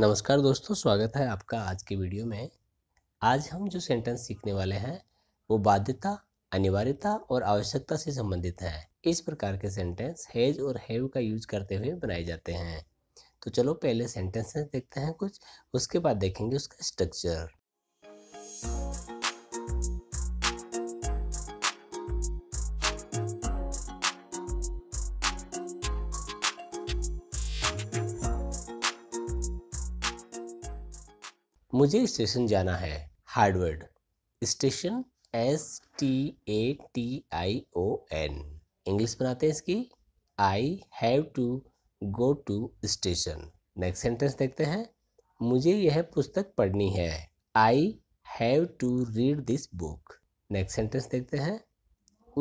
नमस्कार दोस्तों स्वागत है आपका आज के वीडियो में आज हम जो सेंटेंस सीखने वाले हैं वो बाध्यता अनिवार्यता और आवश्यकता से संबंधित हैं इस प्रकार के सेंटेंस हैज और हैव का यूज करते हुए बनाए जाते हैं तो चलो पहले सेंटेंसेस देखते हैं कुछ उसके बाद देखेंगे उसका स्ट्रक्चर मुझे स्टेशन जाना है हार्डवर्ड station S T A T I O N English बनाते हैं इसकी I have to go to station next sentence देखते हैं मुझे यह पुस्तक पढ़नी है I have to read this book next sentence देखते हैं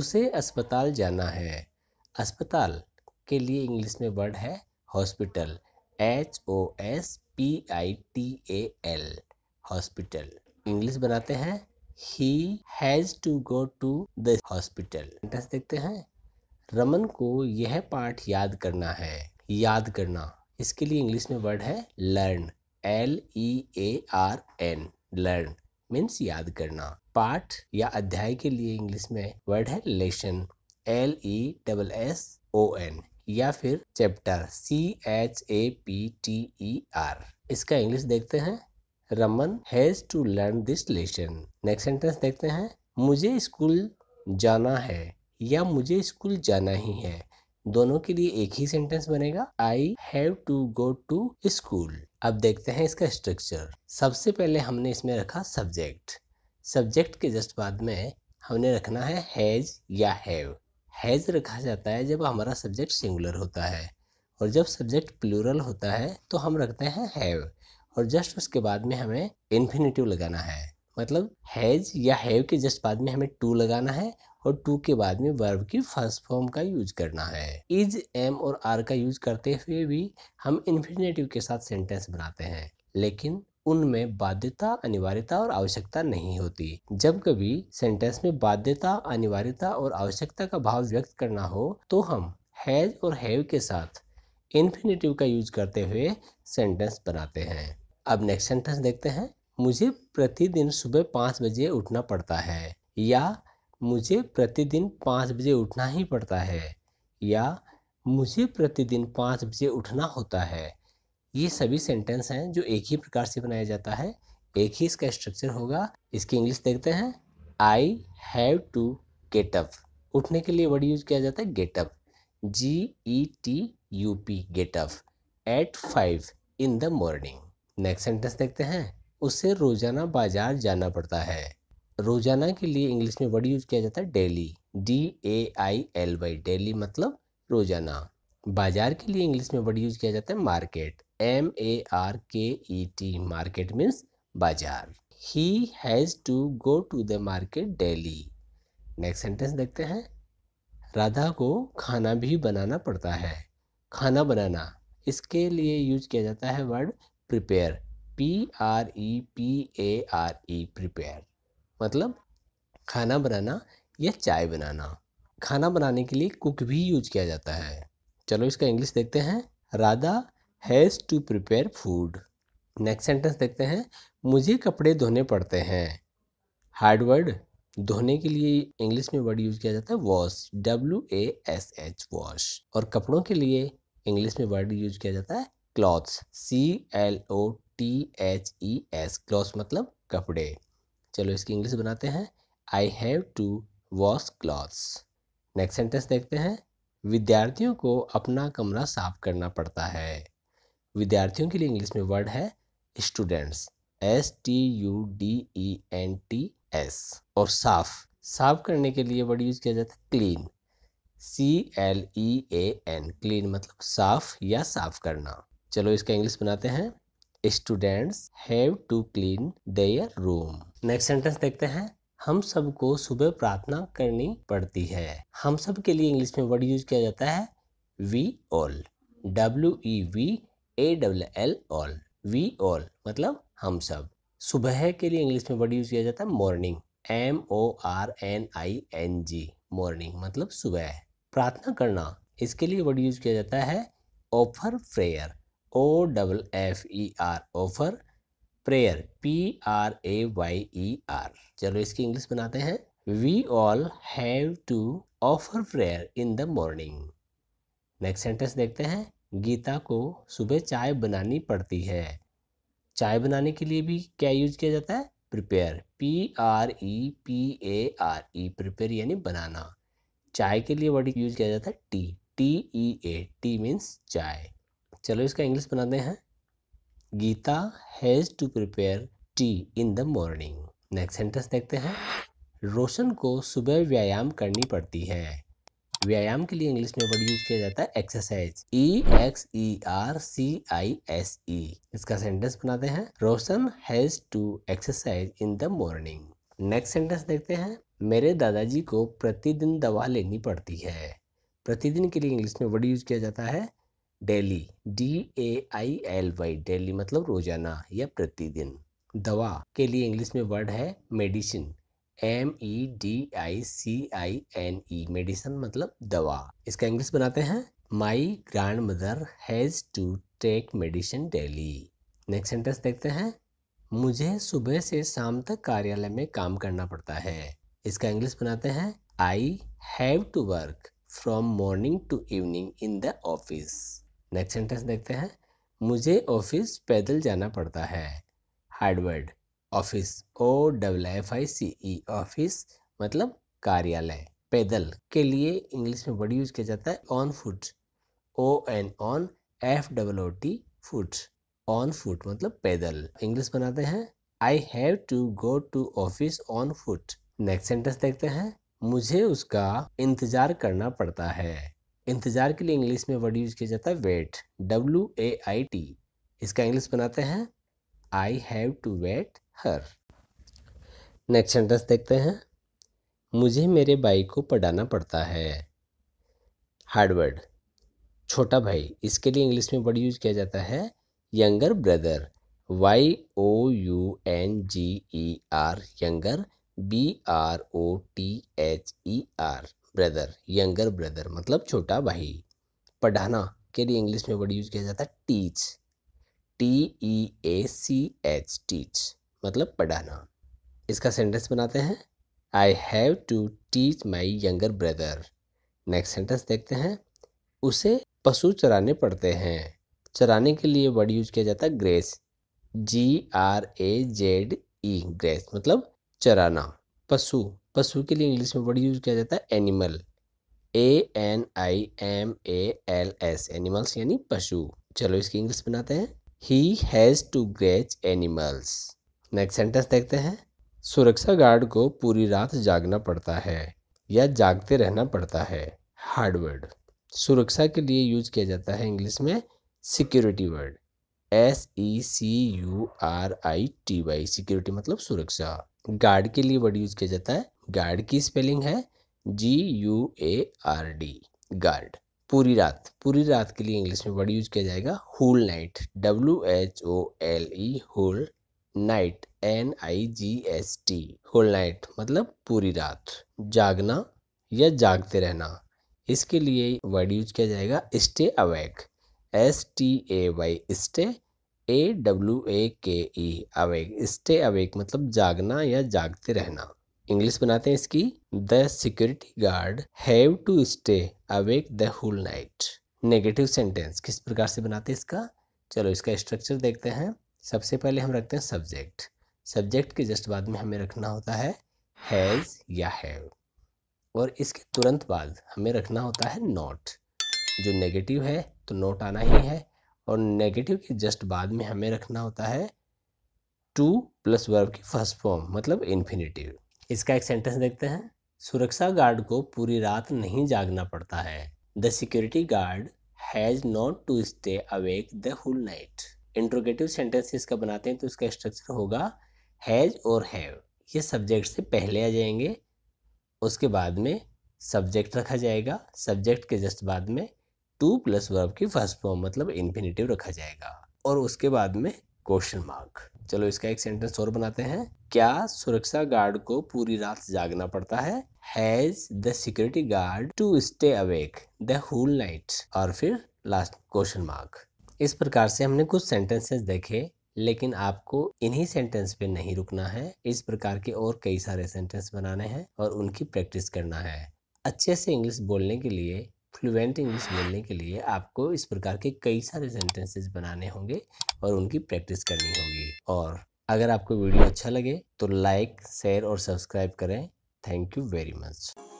उसे अस्पताल जाना है अस्पताल के लिए इंग्लिश में वर्ड है hospital H O S P I T A L hospital English बनाते हैं he has to go to the hospital sentence देखते हैं रमन को यह पाठ याद करना है याद करना इसके लिए इंग्लिश में वर्ड है learn L E A R N learn means याद करना पाठ या अध्याय के लिए इंग्लिश में वर्ड है lesson L E double S O N या फिर chapter C H A P T E R इसका इंग्लिश देखते हैं Raman has to learn this lesson next sentence देखते हैं मुझे स्कूल जाना है या मुझे स्कूल जाना ही है दोनों के लिए एक ही सेंटेंस बनेगा I have to go to school अब देखते हैं इसका स्ट्रक्चर सबसे पहले हमने इसमें रखा सब्जेक्ट सब्जेक्ट के जस्ट बाद में हमने रखना है हैज या हैव हैज़ रखा जाता है जब हमारा सब्जेक्ट सिंगुलर होता है और जब सब्जेक्ट प्लूरल होता है तो हम रखते हैं हैव और जस्ट उसके बाद में हमें इन्फिनेटिव लगाना है मतलब हैज़ या हैव के जस्ट बाद में हमें टू लगाना है और टू के बाद में वर्ब की फर्स्ट फॉर्म का यूज करना है इज एम और आर का यूज करते हुए भी हम इन्फिनेटिव के साथ सेंटेंस बनाते हैं लेकिन उनमें बाध्यता अनिवार्यता और आवश्यकता नहीं होती जब कभी सेंटेंस में बाध्यता अनिवार्यता और आवश्यकता का भाव व्यक्त करना हो तो हम हैज और हैव के साथ इन्फिनेटिव का यूज करते हुए सेंटेंस बनाते हैं अब नेक्स्ट सेंटेंस देखते हैं मुझे प्रतिदिन सुबह पाँच बजे उठना पड़ता है या मुझे प्रतिदिन पाँच बजे उठना ही पड़ता है या मुझे प्रतिदिन पाँच बजे उठना होता है ये सभी सेंटेंस हैं जो एक ही प्रकार से बनाया जाता है एक ही इसका स्ट्रक्चर होगा इसकी इंग्लिश देखते हैं I have to get up उठने के लिए वर्ड यूज किया जाता है get up G E T U P get up at five in the morning next sentence देखते हैं उसे रोजाना बाजार जाना पड़ता है रोजाना के लिए इंग्लिश में वर्ड यूज किया जाता है daily D A I L Y daily मतलब रोजाना बाजार के लिए इंग्लिश में वर्ड यूज किया जाता है मार्केट एम ए आर के ई टी मार्केट मीन्स बाजार he has to go to the market daily next sentence देखते हैं राधा को खाना भी बनाना पड़ता है खाना बनाना इसके लिए यूज किया जाता है word prepare P R E P A R E prepare मतलब खाना बनाना या चाय बनाना खाना बनाने के लिए कुक भी यूज किया जाता है चलो इसका इंग्लिश देखते हैं Radha has to prepare food next sentence देखते हैं मुझे कपड़े धोने पड़ते हैं हार्ड वर्ड धोने के लिए इंग्लिश में वर्ड यूज किया जाता है wash W A S H wash और कपड़ों के लिए इंग्लिश में वर्ड यूज किया जाता है clothes C L O T H E S clothes मतलब कपड़े चलो इसकी इंग्लिश बनाते हैं I have to wash clothes next sentence देखते हैं विद्यार्थियों को अपना कमरा साफ करना पड़ता है विद्यार्थियों के लिए इंग्लिश में वर्ड है students S T U D E N T S और साफ साफ करने के लिए वर्ड यूज किया जाता है clean C L E A N clean मतलब साफ या साफ करना चलो इसका इंग्लिश बनाते हैं students have to clean their room next sentence देखते हैं हम सबको सुबह प्रार्थना करनी पड़ती है हम सब के लिए इंग्लिश में वर्ड यूज किया जाता है we all W E we A double L all we all मतलब हम सब सुबह के लिए इंग्लिश में वर्ड यूज किया जाता है morning M O R N I N G morning मतलब सुबह प्रार्थना करना इसके लिए वर्ड यूज किया जाता है offer prayer O double F E R offer prayer P R A Y E R चलो इसकी इंग्लिश बनाते हैं we all have to offer prayer in the morning next sentence देखते हैं गीता को सुबह चाय बनानी पड़ती है चाय बनाने के लिए भी क्या यूज किया जाता है prepare P R E P A R E prepare यानी बनाना चाय के लिए वर्ड यूज किया जाता है tea T E A T means चाय चलो इसका इंग्लिश बनाते हैं Gita has to prepare tea in the morning next sentence देखते हैं रोशन को सुबह व्यायाम करनी पड़ती है व्यायाम के लिए इंग्लिश में वर्ड यूज किया जाता है exercise E X E R C I S E इसका सेंटेंस बनाते हैं Roshan has to exercise in the morning next sentence देखते हैं मेरे दादाजी को प्रतिदिन दवा लेनी पड़ती है प्रतिदिन के लिए इंग्लिश में वर्ड यूज किया जाता है daily D A I L Y daily मतलब रोजाना या प्रतिदिन दवा के लिए इंग्लिश में वर्ड है medicine M E D I C I N E medicine मतलब दवा इसका इंग्लिश बनाते हैं my grand mother has to take medicine daily next sentence देखते हैं मुझे सुबह से शाम तक कार्यालय में काम करना पड़ता है इसका इंग्लिश बनाते हैं I have to work from morning to evening in the office next sentence देखते हैं मुझे ऑफिस पैदल जाना पड़ता है hard word office O double F I C E office मतलब कार्यालय पैदल के लिए इंग्लिश में वर्ड यूज किया जाता है on foot O N on F double O T foot on foot मतलब पैदल इंग्लिश बनाते हैं I have to go to office on foot next sentence देखते हैं मुझे उसका इंतजार करना पड़ता है इंतज़ार के लिए इंग्लिश में वर्ड यूज़ किया जाता है wait W A I T इसका इंग्लिश बनाते हैं I have to wait her next sentence देखते हैं मुझे मेरे भाई को पढ़ाना पड़ता है हार्डवर्ड छोटा भाई इसके लिए इंग्लिश में वर्ड यूज किया जाता है younger brother Y O U N G E R younger B R O T H E R brother younger brother मतलब छोटा भाई पढ़ाना के लिए इंग्लिश में वर्ड यूज किया जाता है teach T E A C H teach मतलब पढ़ाना इसका सेंटेंस बनाते हैं I have to teach my younger brother next sentence देखते हैं उसे पशु चराने पड़ते हैं चराने के लिए वर्ड यूज किया जाता है graze G R A Z E graze मतलब चराना पशु पशु के लिए इंग्लिश में वर्ड यूज किया जाता है animal A N I M A L S animals यानी पशु चलो इसकी इंग्लिश बनाते हैं he has to graze animals next sentence देखते हैं सुरक्षा गार्ड को पूरी रात जागना पड़ता है या जागते रहना पड़ता है हार्ड वर्ड सुरक्षा के लिए यूज किया जाता है इंग्लिश में security word S E C U R I T Y security मतलब सुरक्षा गार्ड के लिए वर्ड यूज किया जाता है गार्ड की स्पेलिंग है G U A R D guard पूरी रात पूरी रात के लिए इंग्लिश में वर्ड यूज किया जाएगा whole night W H O L E whole night N I G H T whole night मतलब पूरी रात जागना या जागते रहना इसके लिए वर्ड यूज किया जाएगा stay awake S T A Y stay A W A K E awake stay awake मतलब जागना या जागते रहना इंग्लिश बनाते हैं इसकी the security guard have to stay awake the whole night negative sentence किस प्रकार से बनाते हैं इसका चलो इसका स्ट्रक्चर देखते हैं सबसे पहले हम रखते हैं सब्जेक्ट सब्जेक्ट के जस्ट बाद में हमें रखना होता है हैज़ या हैव और इसके तुरंत बाद हमें रखना होता है नॉट जो नेगेटिव है तो नॉट आना ही है और नेगेटिव के जस्ट बाद में हमें रखना होता है टू प्लस वर्ब की फर्स्ट फॉर्म मतलब इन्फिनेटिव इसका एक सेंटेंस देखते हैं सुरक्षा गार्ड को पूरी रात नहीं जागना पड़ता है the security guard has not to stay awake the whole night interrogative sentence इसका बनाते हैं तो इसका स्ट्रक्चर होगा हैज़ और हैव ये सब्जेक्ट से पहले आ जाएंगे उसके बाद में सब्जेक्ट रखा जाएगा सब्जेक्ट के जस्ट बाद में टू प्लस वर्ब की फर्स्ट फॉर्म मतलब इन्फिनेटिव रखा जाएगा और उसके बाद में क्वेश्चन मार्क चलो इसका एक सेंटेंस और बनाते हैं क्या सुरक्षा गार्ड को पूरी रात जागना पड़ता है has the security guard to stay awake the whole night और फिर लास्ट क्वेश्चन मार्क इस प्रकार से हमने कुछ सेंटेंसेस देखे लेकिन आपको इन्हीं सेंटेंस पे नहीं रुकना है इस प्रकार के और कई सारे सेंटेंस बनाने हैं और उनकी प्रैक्टिस करना है अच्छे से इंग्लिश बोलने के लिए फ्लुएंट इंग्लिश बोलने के लिए आपको इस प्रकार के कई सारे सेंटेंसेस बनाने होंगे और उनकी प्रैक्टिस करनी होगी और अगर आपको वीडियो अच्छा लगे तो लाइक शेयर और सब्सक्राइब करें थैंक यू वेरी मच